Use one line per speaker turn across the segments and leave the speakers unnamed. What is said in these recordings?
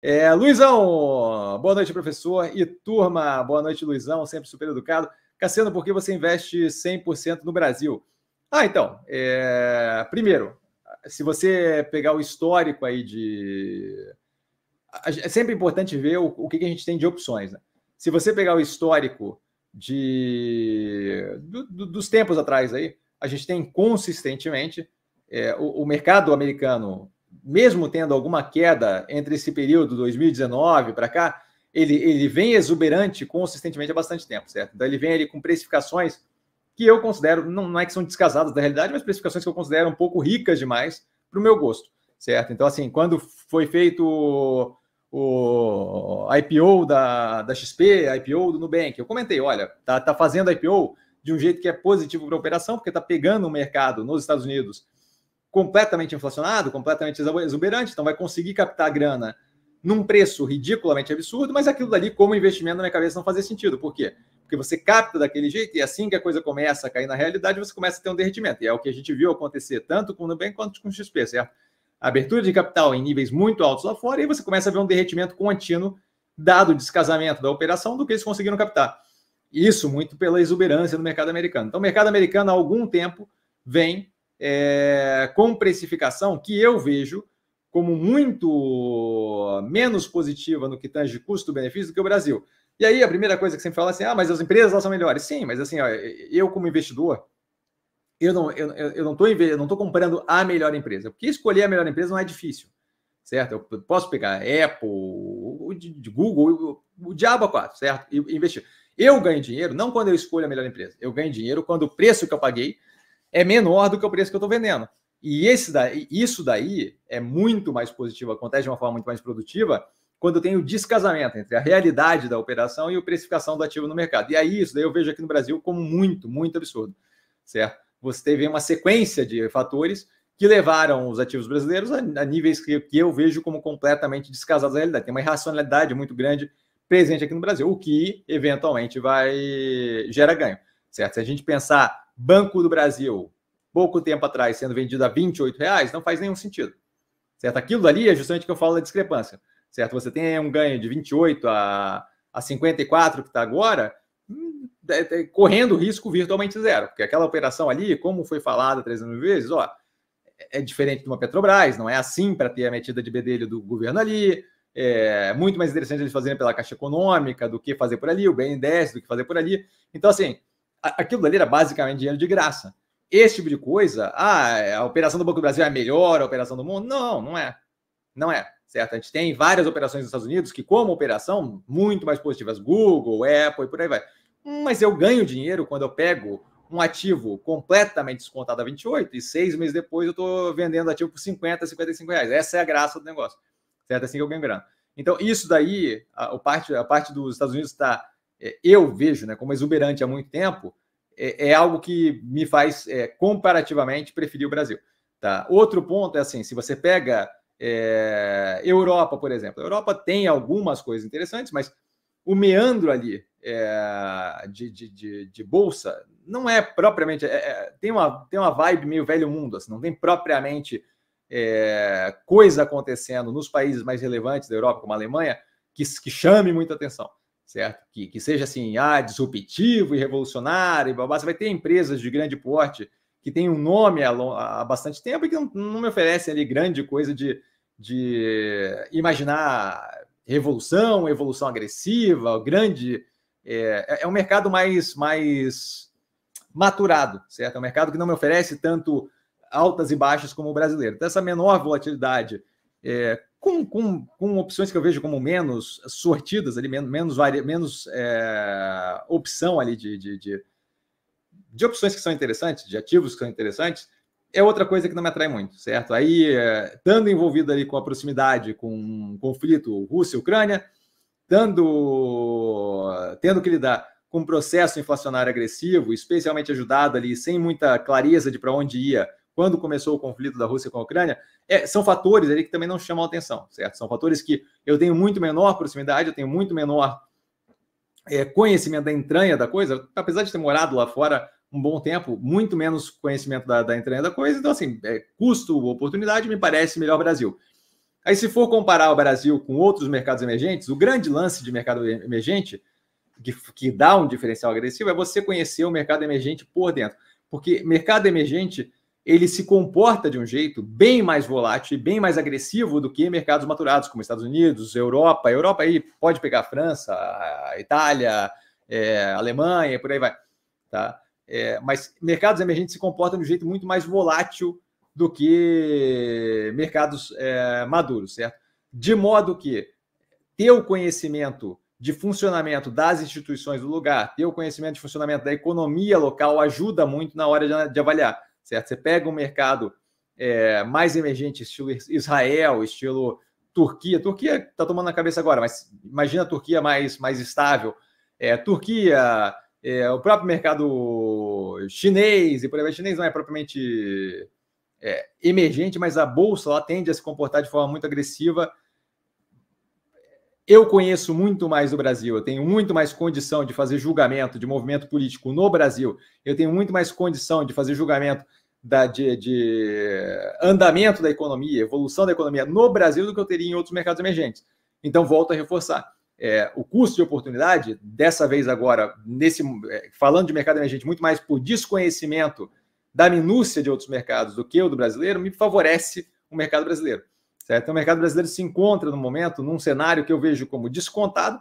É, Luizão, boa noite, professor. E turma, boa noite, Luizão, sempre super educado. Cassiano, por que você investe 100% no Brasil? Ah, então, é, primeiro, se você pegar o histórico aí de. É sempre importante ver o, o que, que a gente tem de opções. Né? Se você pegar o histórico de do, do, dos tempos atrás aí, a gente tem consistentemente é, o, o mercado americano mesmo tendo alguma queda entre esse período 2019 para cá, ele, ele vem exuberante consistentemente há bastante tempo, certo? Então ele vem ali com precificações que eu considero, não, não é que são descasadas da realidade, mas precificações que eu considero um pouco ricas demais para o meu gosto, certo? Então, assim, quando foi feito o, o IPO da, da XP, IPO do Nubank, eu comentei, olha, tá, tá fazendo IPO de um jeito que é positivo para a operação, porque tá pegando o mercado nos Estados Unidos completamente inflacionado, completamente exuberante, então vai conseguir captar grana num preço ridiculamente absurdo, mas aquilo dali, como investimento, na minha cabeça não fazia sentido. Por quê? Porque você capta daquele jeito e assim que a coisa começa a cair na realidade, você começa a ter um derretimento. E é o que a gente viu acontecer tanto com o Nubank quanto com o XP, certo? A abertura de capital em níveis muito altos lá fora e você começa a ver um derretimento contínuo dado o descasamento da operação do que eles conseguiram captar. Isso muito pela exuberância do mercado americano. Então, o mercado americano, há algum tempo, vem é, com precificação que eu vejo como muito menos positiva no que tange custo-benefício do que o Brasil. E aí a primeira coisa que sempre fala é assim, ah, mas as empresas elas são melhores. Sim, mas assim, ó, eu como investidor, eu não eu, não estou eu não comprando a melhor empresa, porque escolher a melhor empresa não é difícil, certo? Eu posso pegar Apple, Google, o, o diabo quatro, certo? E investir. Eu ganho dinheiro não quando eu escolho a melhor empresa, eu ganho dinheiro quando o preço que eu paguei é menor do que o preço que eu estou vendendo. E esse daí, isso daí é muito mais positivo, acontece de uma forma muito mais produtiva quando eu tenho o descasamento entre a realidade da operação e a precificação do ativo no mercado. E aí, isso daí eu vejo aqui no Brasil como muito, muito absurdo, certo? Você teve uma sequência de fatores que levaram os ativos brasileiros a, a níveis que, que eu vejo como completamente descasados da realidade. Tem uma irracionalidade muito grande presente aqui no Brasil, o que eventualmente vai gera ganho, certo? Se a gente pensar Banco do Brasil, pouco tempo atrás, sendo vendido a 28 reais, não faz nenhum sentido. Certo? Aquilo ali é justamente o que eu falo da discrepância. Certo? Você tem um ganho de 28 a, a 54 que está agora, hum, é, é, correndo risco virtualmente zero. Porque aquela operação ali, como foi falada 300 mil vezes, ó, é diferente de uma Petrobras, não é assim para ter a metida de bedelho do governo ali. É muito mais interessante eles fazerem pela Caixa Econômica do que fazer por ali, o BNDES do que fazer por ali. Então, assim, aquilo ali era basicamente dinheiro de graça. Esse tipo de coisa, ah, a operação do Banco do Brasil é a melhor a operação do mundo? Não, não é. Não é, certo? A gente tem várias operações nos Estados Unidos que, como operação, muito mais positivas. Google, Apple e por aí vai. Mas eu ganho dinheiro quando eu pego um ativo completamente descontado a 28 e seis meses depois eu estou vendendo ativo por 50, 55 reais. Essa é a graça do negócio, certo? É assim que eu ganho grana. Então, isso daí, a, a, parte, a parte dos Estados Unidos está é, eu vejo né, como exuberante há muito tempo, é, é algo que me faz é, comparativamente preferir o Brasil. Tá? Outro ponto é assim: se você pega é, Europa, por exemplo, a Europa tem algumas coisas interessantes, mas o meandro ali é, de, de, de, de, bolsa não é propriamente. É, tem, uma, tem uma vibe meio velho mundo, assim, não tem propriamente coisa acontecendo nos países mais relevantes da Europa, como a Alemanha, que, que chame muita atenção certo? Que, que seja assim, ah, disruptivo e revolucionário, e babá. Você vai ter empresas de grande porte que tem um nome há, há bastante tempo e que não, não me oferecem ali grande coisa de, de imaginar revolução, evolução agressiva, grande. É, é, é um mercado mais, mais maturado, certo? É um mercado que não me oferece tanto altas e baixas como o brasileiro. Então, essa menor volatilidade é, com, com, com opções que eu vejo como menos sortidas, ali, menos, menos, menos é, opção ali de, de, de, de, opções que são interessantes, de ativos que são interessantes, é outra coisa que não me atrai muito, certo? Aí, é, estando envolvido ali com a proximidade, com um conflito Rússia-Ucrânia, tendo, tendo que lidar com um processo inflacionário agressivo, especialmente ajudado ali, sem muita clareza de para onde ia, quando começou o conflito da Rússia com a Ucrânia, é, são fatores ali que também não chamam atenção, certo? São fatores que eu tenho muito menor proximidade, eu tenho muito menor é, conhecimento da entranha da coisa, apesar de ter morado lá fora um bom tempo, muito menos conhecimento da, da entranha da coisa, então assim, é, custo, oportunidade, me parece melhor Brasil. Aí, se for comparar o Brasil com outros mercados emergentes, o grande lance de mercado emergente, que, que dá um diferencial agressivo, é você conhecer o mercado emergente por dentro. Porque mercado emergente ele se comporta de um jeito bem mais volátil e bem mais agressivo do que mercados maturados, como Estados Unidos, Europa. Europa aí pode pegar a França, a Itália, é, Alemanha, por aí vai. Tá? É, mas mercados emergentes se comportam de um jeito muito mais volátil do que mercados é, maduros, certo? De modo que ter o conhecimento de funcionamento das instituições do lugar, ter o conhecimento de funcionamento da economia local ajuda muito na hora de, de avaliar certo? Você pega um mercado é, mais emergente, estilo Israel, estilo Turquia. Turquia está tomando na cabeça agora, mas imagina a Turquia mais, mais estável. É, Turquia, é, o próprio mercado chinês, e por aí vai, chinês não é propriamente é, emergente, mas a bolsa lá tende a se comportar de forma muito agressiva. Eu conheço muito mais o Brasil, eu tenho muito mais condição de fazer julgamento de movimento político no Brasil, eu tenho muito mais condição de fazer julgamento da, de, de, andamento da economia, evolução da economia no Brasil do que eu teria em outros mercados emergentes. Então, volto a reforçar. É, o custo de oportunidade, dessa vez agora, nesse é, falando de mercado emergente, muito mais por desconhecimento da minúcia de outros mercados do que o do brasileiro, me favorece o mercado brasileiro. Certo? Então, o mercado brasileiro se encontra no momento num cenário que eu vejo como descontado,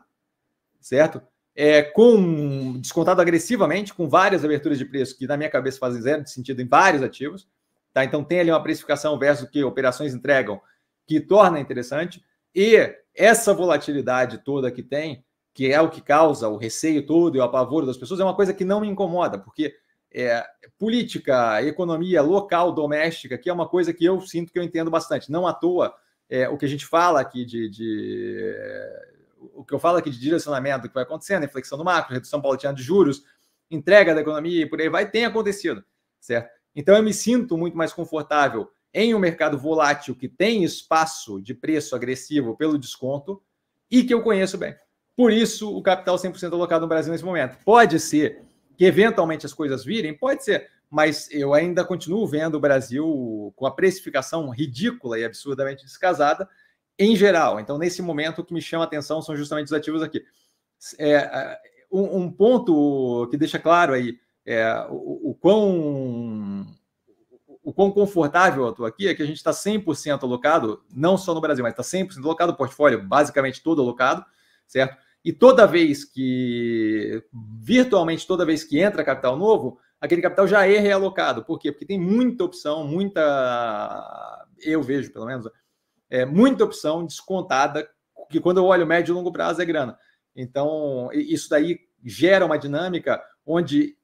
certo? é, com descontado agressivamente, com várias aberturas de preço que na minha cabeça fazem zero sentido em vários ativos. Tá? Então tem ali uma precificação versus o que operações entregam, que torna interessante. E essa volatilidade toda que tem, que é o que causa o receio todo e o apavoro das pessoas, é uma coisa que não me incomoda, porque é, política, economia local, doméstica, que é uma coisa que eu sinto que eu entendo bastante. Não à toa é, o que a gente fala aqui de, de o que eu falo aqui de direcionamento que vai acontecendo, inflexão do macro, redução paulatina de juros, entrega da economia e por aí vai, tem acontecido, certo? Então eu me sinto muito mais confortável em um mercado volátil que tem espaço de preço agressivo pelo desconto e que eu conheço bem. Por isso, o capital 100% alocado no Brasil nesse momento. Pode ser que eventualmente as coisas virem, pode ser, mas eu ainda continuo vendo o Brasil com a precificação ridícula e absurdamente descasada em geral. Então, nesse momento, o que me chama a atenção são justamente os ativos aqui. É, é um, um, ponto que deixa claro aí é, o, o, quão, o quão confortável eu estou aqui é que a gente está 100% alocado, não só no Brasil, mas está 100% alocado, o portfólio basicamente todo alocado, certo? E toda vez que, virtualmente toda vez que entra capital novo, aquele capital já é realocado. Por quê? Porque tem muita opção, muita. Eu vejo, pelo menos, é, muita opção descontada, que quando eu olho médio e longo prazo é grana. Então, isso daí gera uma dinâmica onde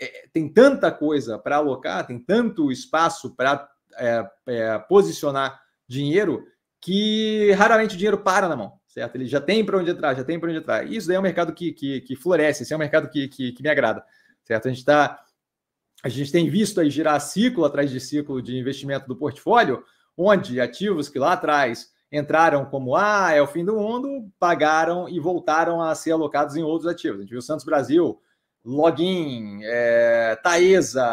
é, tem tanta coisa para alocar, tem tanto espaço para é, é, posicionar dinheiro que raramente o dinheiro para na mão, certo? Ele já tem para onde entrar, já tem para onde entrar. Isso daí é um mercado que, que, que floresce, esse é um mercado que, que, que me agrada, certo? A gente está a gente tem visto aí girar ciclo atrás de ciclo de investimento do portfólio, onde ativos que lá atrás entraram como ah, é o fim do mundo, pagaram e voltaram a ser alocados em outros ativos. A gente viu Santos Brasil, Login, é, Taesa,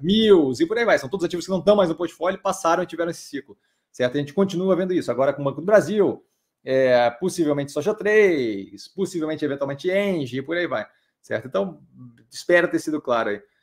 Mills e por aí vai. São todos ativos que não estão mais no portfólio, passaram e tiveram esse ciclo. Certo? A gente continua vendo isso. Agora com o Banco do Brasil, é, possivelmente Soja 3, possivelmente eventualmente Engie e por aí vai. Certo? Então, espero ter sido claro aí.